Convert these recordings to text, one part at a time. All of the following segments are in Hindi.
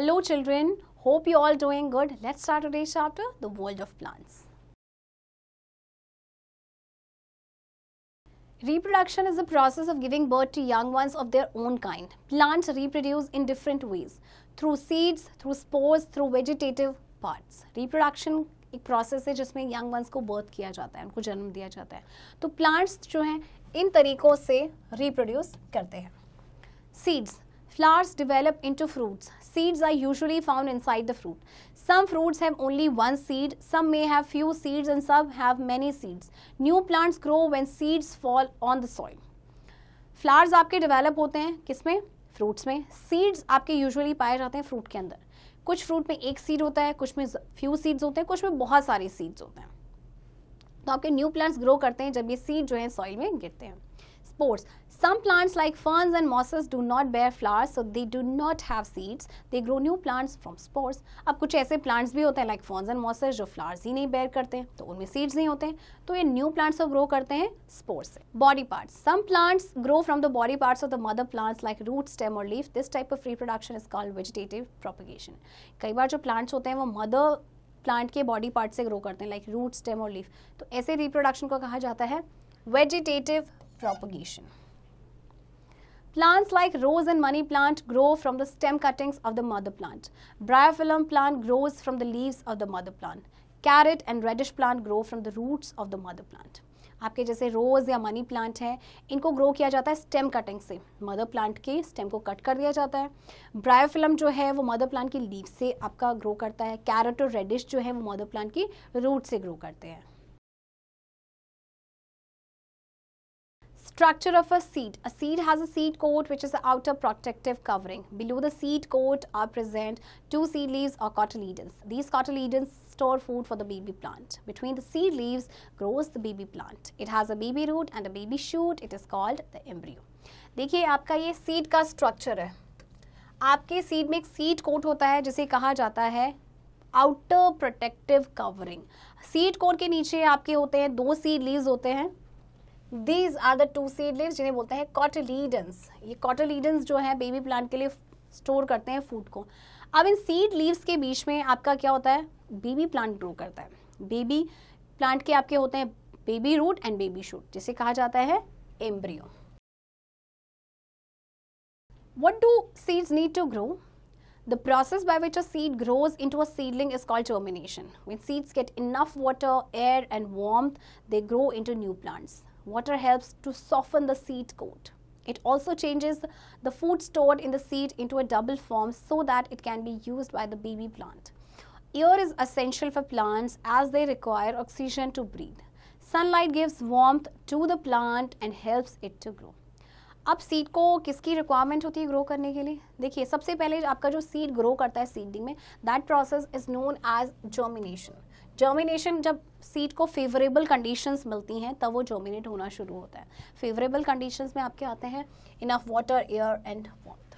Hello children, hope you all doing good. Let's start today's chapter, The World of Plants. Reproduction is the process of giving birth to young ones of their own kind. Plants reproduce in different ways, through seeds, through spores, through vegetative parts. Reproduction एक प्रोसेस है जिसमें यंग वंस को बर्थ किया जाता है उनको जन्म दिया जाता है तो प्लांट्स जो हैं इन तरीकों से रिप्रोड्यूस करते हैं seeds Flowers develop into fruits. Seeds are usually found inside the fruit. Some fruits have only one seed, some may have few seeds and some have many seeds. New plants grow when seeds fall on the soil. Flowers आपके डेवलप होते हैं किसमें fruits mein seeds aapke usually paaye jaate hain fruit ke andar kuch fruit mein ek seed hota hai kuch mein few seeds hote hain kuch mein bahut sare seeds hote hain तो आपके न्यू प्लांट्स ग्रो करते हैं जब ये सीड जो है सॉइल में गिरते हैं Spores. Some plants like ferns and mosses do not bear flowers, so they do not have seeds. They grow new plants from spores. ab kuch aise plants bhi hote hain like ferns and mosses jo flowers hi nahi bear karte hain to unme seeds nahi hote हैं, तो ये new plants ko grow karte hain spores se Body parts. Some plants grow from the body parts of the mother plants like root, stem or leaf. This type of reproduction is called vegetative propagation. kai baar jo plants hote hain wo mother plant के बॉडी पार्ट से ग्रो करते हैं लाइक रूट स्टेम और लीफ तो ऐसे रिप्रोडक्शन को कहा जाता है vegetative propagation. Plants like rose and money plant grow from the stem cuttings of the mother plant. Bryophyllum plant grows from the leaves of the mother plant. Carrot and radish plant grow from the roots of the mother plant. आपके जैसे रोज या मनी प्लांट हैं इनको ग्रो किया जाता है स्टेम कटिंग से मदर प्लांट के स्टेम को कट कर दिया जाता है ब्रायोफिलम जो है वो मदर प्लांट की लीव से आपका ग्रो करता है कैरेट और रेडिश जो है वो मदर प्लांट की रूट से ग्रो करते हैं Structure of a seed. A seed has a seed coat which is the outer protective covering. Below the seed coat are present two seed leaves or cotyledons. These cotyledons store food for the baby plant. Between the seed leaves grows the baby plant. It has a baby root and a baby shoot. It is called the embryo. dekhiye aapka ye seed ka structure hai aapke seed mein ek seed coat hota hai jise kaha jata hai outer protective covering seed coat के नीचे आपके होते हैं दो सीड लीव्स होते हैं these are the two seed leave जिन्हें बोलते हैं कॉटलीडन्स ये कॉटलीडन्स जो है बेबी प्लांट के लिए स्टोर करते हैं फूड को अब इन सीड लीव्स के बीच में आपका क्या होता है बेबी प्लांट ग्रो करता है बेबी प्लांट के आपके होते हैं baby root and baby shoot जिसे कहा जाता है embryo what do seeds need to grow the process by which a seed grows into a seedling is called germination when seeds get enough water air and warm they grow into new plants Water helps to soften the seed coat. It also changes the food stored in the seed into a double form so that it can be used by the baby plant. Air is essential for plants as they require oxygen to breathe. Sunlight gives warmth to the plant and helps it to grow. अब सीड को किसकी रिक्वायरमेंट होती है ग्रो करने के लिए देखिए सबसे पहले आपका जो सीड ग्रो करता है सीडिंग में that process is known as germination germination जब सीड को फेवरेबल कंडीशंस मिलती हैं तब वो जर्मिनेट होना शुरू होता है फेवरेबल कंडीशंस में आपके आते हैं enough water air and warmth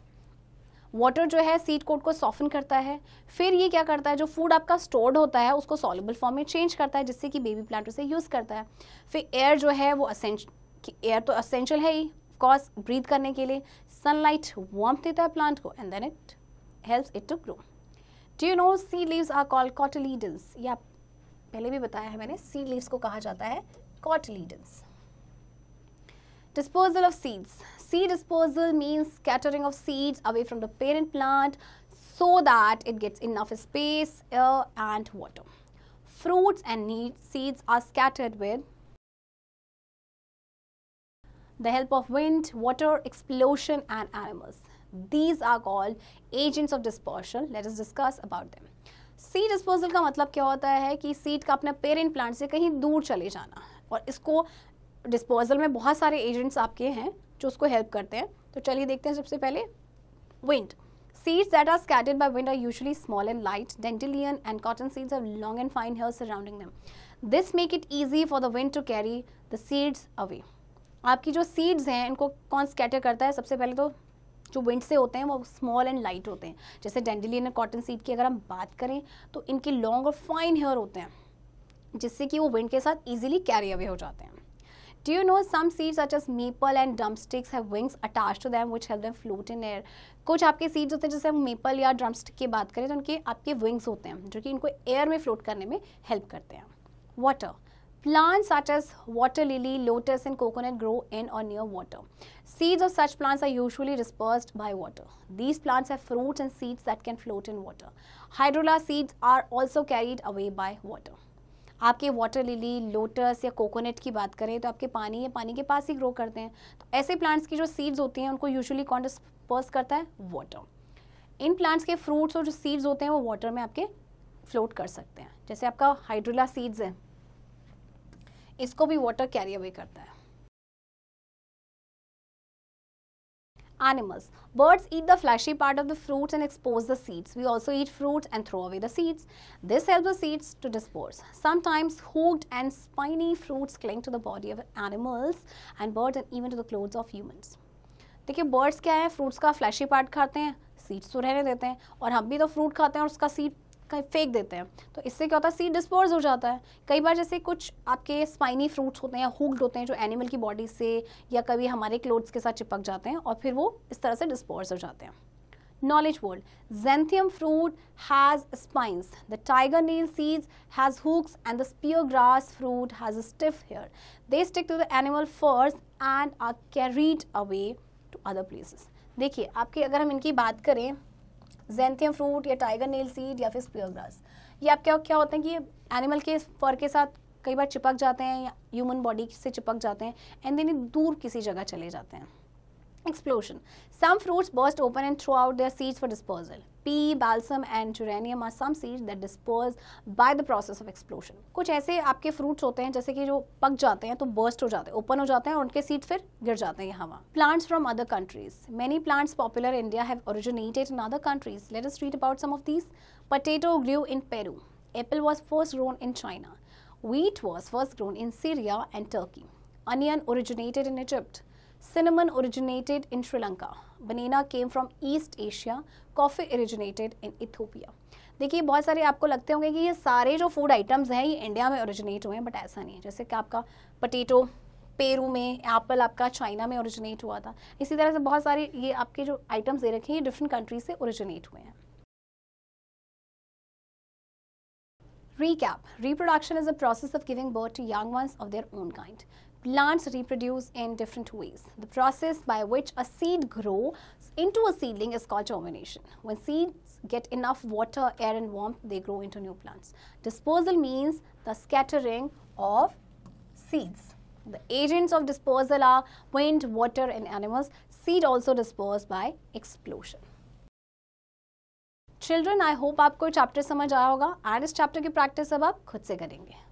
water जो है सीड कोट को सॉफ्टन करता है फिर ये क्या करता है जो फूड आपका स्टोर्ड होता है उसको सॉलिबल फॉर्म में चेंज करता है जिससे कि बेबी प्लांट उसे यूज़ करता है फिर एयर जो है वो असेंश एयर तो असेंशियल है ही ऑफकोर्स ब्रीथ करने के लिए सनलाइट वार्म देता है प्लांट को and then it help it to grow did you know these leaves are called cotyledons या पहले भी बताया है मैंने सी लीव्स को कहा जाता है cotyledons disposal of seeds seed disposal means scattering of seeds away from the parent plant so that it gets enough space and water fruits and नीड seeds are scattered with the help of wind, water, explosion and animals. These are called agents of dispersion. Let us discuss about them. Seed disposal का मतलब क्या होता है कि सीड का अपने पेरेंट प्लांट से कहीं दूर चले जाना और इसको डिस्पोजल में बहुत सारे एजेंट्स आपके हैं जो उसको हेल्प करते हैं तो चलिए देखते हैं सबसे पहले wind Seeds that are scattered by wind are usually small and light. Dandelion and cotton seeds have long and fine hairs surrounding them. This make it easy for the wind to carry the seeds away. आपकी जो सीड्स हैं इनको कौन स्कैटर करता है सबसे पहले तो जो विंड से होते हैं वो स्मॉल एंड लाइट होते हैं जैसे डेंडिलियन और कॉटन सीड की अगर हम बात करें तो इनके लॉन्ग और फाइन हेयर होते हैं जिससे कि वो विंड के साथ ईजिली कैरी अवे हो जाते हैं you know some seeds are such maple and drumsticks have wings attach to them which help them float in air कुछ आपके सीड्स होते हैं जैसे हम मेपल या स्टिक की बात करें तो उनके आपके विंग्स होते हैं जो कि इनको एयर में फ्लोट करने में हेल्प करते हैं water Plants such as water lily, lotus and coconut grow in or near water. Seeds of such plants are usually dispersed by water. These plants have fruits and seeds that can float in water. Hydrola seeds are also carried away by water. आपके वाटर लिली लोटस या कोकोनट की बात करें तो आपके पानी या पानी के पास ही ग्रो करते हैं तो ऐसे प्लांट्स की जो सीड्स होती हैं उनको यूजुअली कौन डिस्पर्स करता है वाटर इन प्लांट्स के फ्रूट्स और जो सीड्स होते हैं वो वाटर में आपके फ्लोट कर सकते हैं जैसे आपका हाइड्रोला सीड्स है इसको भी वाटर कैरी अवे करता है animals birds eat the fleshy part of the fruit and expose the seeds we also eat fruit and throw away the seeds this help the seeds to dispose sometimes hooked and spiny fruits cling to the body of animals and bird and even to the cloth of humans देखिए बर्ड्स क्या है फ्रूट्स का फ्लैशी पार्ट खाते हैं सीड्स तो रहने देते हैं और हम भी तो फ्रूट खाते हैं और उसका सीड फेंक देते हैं तो इससे क्या होता है सीड डिस्पोज हो जाता है कई बार जैसे कुछ आपके स्पाइनी फ्रूट्स होते हैं या हुक्ड होते हैं जो एनिमल की बॉडी से या कभी हमारे क्लोथ्स के साथ चिपक जाते हैं और फिर वो इस तरह से डिस्पोज हो जाते हैं knowledge world xanthium fruit has spines the tiger nail seeds has hooks and the spear grass fruit has stiff hair they stick to the animal furs and are carried away to other places देखिए आपके अगर हम इनकी बात करें जेंथियम फ्रूट या टाइगर नेल सीड या फिर स्पीयर ग्रास ये आप क्या क्या होते हैं कि ये एनिमल के फर के साथ कई बार चिपक जाते हैं या ह्यूमन बॉडी से चिपक जाते हैं एंड देन दूर किसी जगह चले जाते हैं Explosion. Some fruits burst open and throw out their seeds for dispersal. Pea balsam and geranium are some seeds that disperse by the process of explosion कुछ ऐसे आपके फ्रूट्स होते हैं जैसे कि जो पक जाते हैं तो बर्स्ट हो जाते हैं ओपन हो जाते हैं और उनके सीड फिर गिर जाते हैं यहाँ वहाँ plants from other countries many plants popular India have originated in other countries let us read about some of these potato grew in Peru apple was first grown in China wheat was first grown in Syria and Turkey. Onion originated in Egypt. cinnamon originated in sri lanka banana came from east asia coffee originated in ethiopia देखिए बहुत सारे आपको लगते होंगे कि ये सारे जो फूड आइटम्स हैं ये इंडिया में ओरिजिनेट हुए हैं बट ऐसा नहीं है जैसे कि आपका पटेटो पेरू में एप्पल आपका चाइना में ओरिजिनेट हुआ था इसी तरह से बहुत सारे ये आपके जो आइटम्स दे रखे हैं ये डिफरेंट कंट्रीज से ओरिजिनेट हुए हैं recap reproduction is a process of giving birth to young ones of their own kind plants reproduce in different ways. The process by which a seed grows into a seedling is called germination. When seeds get enough water, air and warmth, they grow into new plants. Dispersal means the scattering of seeds. The agents of dispersal are wind, water and animals. Seed also disperse by explosion. Children, I hope आपको chapter समझ आया होगा And this chapter की प्रैक्टिस अब आप खुद से करेंगे